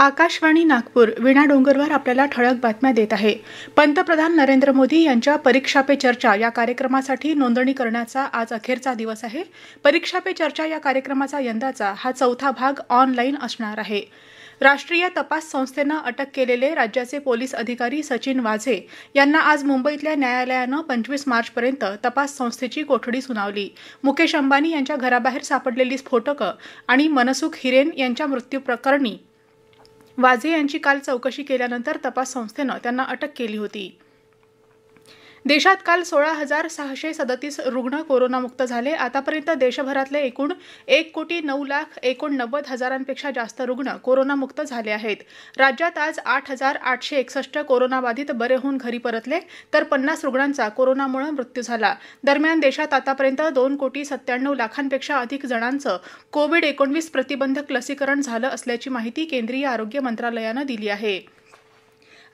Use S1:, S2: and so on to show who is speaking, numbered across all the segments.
S1: आकाशवाणी नागपूर विणा डोंगरवर आपल्याला ठळक बातम्या देत आहे पंतप्रधान नरेंद्र मोदी यांच्या परीक्षा पे चर्चा या कार्यक्रमासाठी नोंदणी करण्याचा आज अखेरचा दिवस आहे परीक्षा पे चर्चा या कार्यक्रमाचा यंदाचा हा चौथा भाग ऑनलाईन असणार आहे राष्ट्रीय तपास संस्थेनं अटक केलेले राज्याचे पोलीस अधिकारी सचिन वाझे यांना आज मुंबईतल्या न्यायालयानं पंचवीस मार्चपर्यंत तपास संस्थेची कोठडी सुनावली मुकेश अंबानी यांच्या घराबाहेर सापडलेली स्फोटकं आणि मनसुख हिरेन यांच्या मृत्यूप्रकरणी वाझे यांची काल चौकशी केल्यानंतर तपास संस्थेनं त्यांना अटक केली होती देशात काल सोळा हजार सहाशे सदतीस रुग्ण कोरोनामुक्त झाले आतापर्यंत देशभरातले एकूण एक कोटी नऊ लाख एकोणनव्वद हजारांपेक्षा जास्त रुग्ण कोरोनामुक्त झाले आहेत राज्यात आज आठ हजार आठशे एकसष्ट कोरोनाबाधित बरे होऊन घरी परतले तर पन्नास रुग्णांचा कोरोनामुळे मृत्यू झाला दरम्यान देशात आतापर्यंत दोन कोटी सत्त्याण्णव लाखांपेक्षा अधिक जणांचं कोविड एकोणवीस प्रतिबंधक लसीकरण झालं असल्याची माहिती केंद्रीय आरोग्य मंत्रालयानं दिली आहे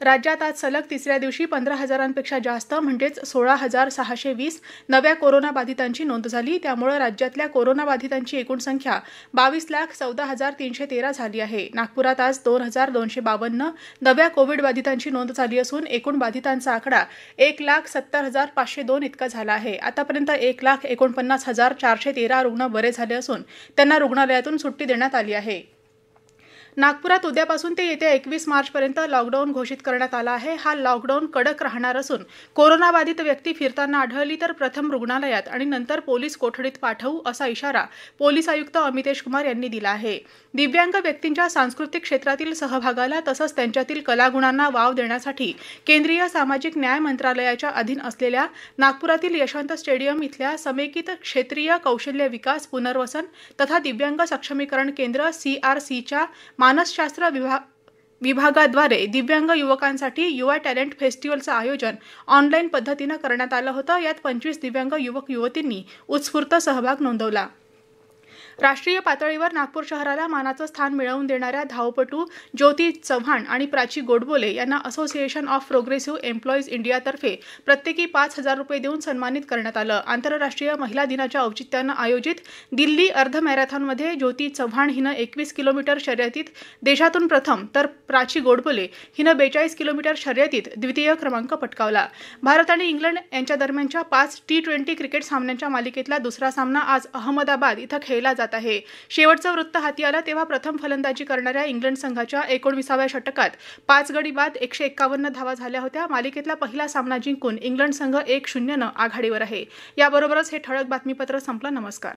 S1: राज्यात आज सलग तिसऱ्या दिवशी पंधरा हजारांपेक्षा जास्त म्हणजेच सोळा हजार सहाशे वीस नव्या कोरोनाबाधितांची नोंद झाली त्यामुळे राज्यातल्या कोरोनाबाधितांची एकूण संख्या बावीस लाख चौदा हजार तीनशे तेरा झाली आहे नागपुरात आज दोन हजार दोनशे बावन्न नव्या कोविड बाधितांची नोंद झाली असून एकूण बाधितांचा आकडा एक लाख सत्तर हजार पाचशे दोन इतका झाला आहे आतापर्यंत एक लाख एकोणपन्नास हजार चारशे तेरा रुग्ण बरे झाले असून त्यांना रुग्णालयातून सुट्टी देण्यात आली आहे नागपुरात उद्यापासून ते येत्या एकवीस मार्चपर्यंत लॉकडाऊन घोषित करण्यात आला आहे हा लॉकडाऊन कडक राहणार असून कोरोनाबाधित व्यक्ती फिरताना आढळली तर प्रथम रुग्णालयात आणि नंतर पोलीस कोठडीत पाठवू असा इशारा पोलीस आयुक्त अमितेश कुमार यांनी दिला आहे दिव्यांग व्यक्तींच्या सांस्कृतिक क्षेत्रातील सहभागाला तसंच त्यांच्यातील कलागुणांना वाव देण्यासाठी केंद्रीय सामाजिक न्याय मंत्रालयाच्या अधीन असलेल्या नागपुरातील यशवंत स्टेडियम इथल्या समेकित क्षेत्रीय कौशल्य विकास पुनर्वसन तथा दिव्यांग सक्षमीकरण केंद्र सीआरसीच्या मानसशास्त्र विभाग विभागाद्वारे दिव्यांग युवकांसाठी युवा टॅलेंट फेस्टिवलचं आयोजन ऑनलाईन पद्धतीनं करण्यात आलं होतं यात पंचवीस दिव्यांग युवक युवतींनी उत्स्फूर्त सहभाग नोंदवला राष्ट्रीय पातळीवर नागपूर शहराला मानाचं स्थान मिळवून देणाऱ्या धावपटू ज्योती चव्हाण आणि प्राची गोडबोले यांना असोसिएशन ऑफ प्रोग्रेसिव्ह एम्प्लॉईज इंडियातर्फे प्रत्येकी पाच हजार रुपये देऊन सन्मानित करण्यात आलं आंतरराष्ट्रीय महिला दिनाच्या औचित्यानं आयोजित दिल्ली अर्ध मॅरेथॉनमध्ये ज्योती चव्हाण हिनं एकवीस किलोमीटर शर्यतीत देशातून प्रथम तर प्राची गोडबोले हिनं बेचाळीस किलोमीटर शर्यतीत द्वितीय क्रमांक पटकावला भारत आणि इंग्लंड यांच्या दरम्यानच्या पाच टी ट्वेंटी क्रिकेट सामन्यांच्या मालिकेतला दुसरा सामना आज अहमदाबाद इथं खेळला जात जात आहे शेवटचं वृत्त हाती आलं तेव्हा प्रथम फलंदाजी करणाऱ्या इंग्लंड संघाच्या एकोणविसाव्या षटकात पाच गडी बाद एकशे एक्कावन्न धावा झाल्या होत्या मालिकेतला पहिला सामना जिंकून इंग्लंड संघ एक शून्यनं आघाडीवर आहे याबरोबरच हे ठळक बातमीपत्र संपलं नमस्कार